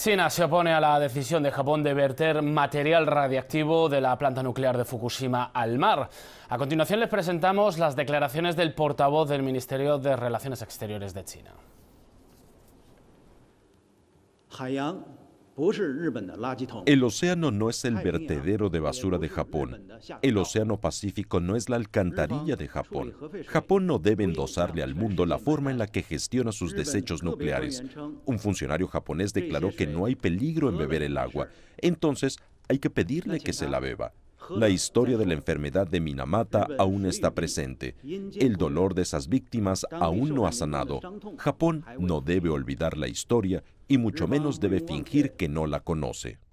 China se opone a la decisión de Japón de verter material radiactivo de la planta nuclear de Fukushima al mar. A continuación les presentamos las declaraciones del portavoz del Ministerio de Relaciones Exteriores de China. El océano no es el vertedero de basura de Japón. El océano Pacífico no es la alcantarilla de Japón. Japón no debe endosarle al mundo la forma en la que gestiona sus desechos nucleares. Un funcionario japonés declaró que no hay peligro en beber el agua. Entonces, hay que pedirle que se la beba la historia de la enfermedad de Minamata aún está presente. El dolor de esas víctimas aún no ha sanado. Japón no debe olvidar la historia y mucho menos debe fingir que no la conoce.